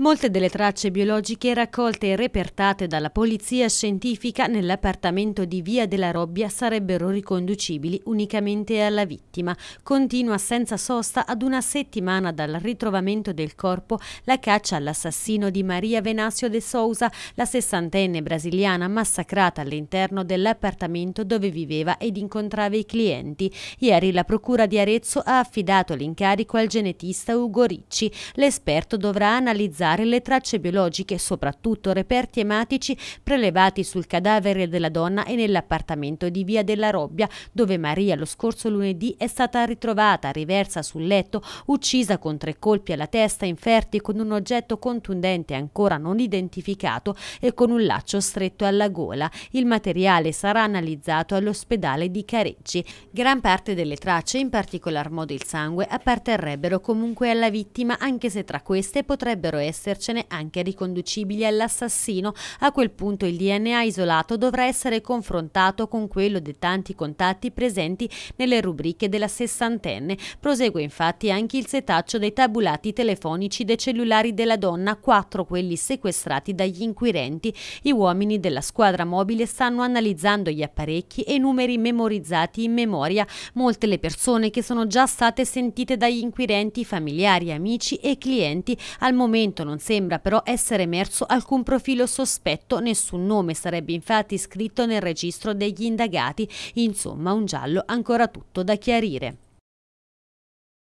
Molte delle tracce biologiche raccolte e repertate dalla polizia scientifica nell'appartamento di Via della Robbia sarebbero riconducibili unicamente alla vittima. Continua senza sosta ad una settimana dal ritrovamento del corpo la caccia all'assassino di Maria Venasio de Sousa, la sessantenne brasiliana massacrata all'interno dell'appartamento dove viveva ed incontrava i clienti. Ieri la procura di Arezzo ha affidato l'incarico al genetista Ugo Ricci. L'esperto dovrà analizzare valutare le tracce biologiche, soprattutto reperti ematici prelevati sul cadavere della donna e nell'appartamento di Via della Robbia, dove Maria lo scorso lunedì è stata ritrovata riversa sul letto, uccisa con tre colpi alla testa inferti con un oggetto contundente ancora non identificato e con un laccio stretto alla gola. Il materiale sarà analizzato all'ospedale di Carecci. Gran parte delle tracce, in particolar modo il sangue, apparterrebbero comunque alla vittima, anche se tra queste potrebbero essere essercene anche riconducibili all'assassino. A quel punto il DNA isolato dovrà essere confrontato con quello dei tanti contatti presenti nelle rubriche della sessantenne. Prosegue infatti anche il setaccio dei tabulati telefonici dei cellulari della donna, quattro quelli sequestrati dagli inquirenti. I uomini della squadra mobile stanno analizzando gli apparecchi e i numeri memorizzati in memoria. Molte le persone che sono già state sentite dagli inquirenti, familiari, amici e clienti al momento non non sembra però essere emerso alcun profilo sospetto, nessun nome sarebbe infatti scritto nel registro degli indagati, insomma un giallo ancora tutto da chiarire.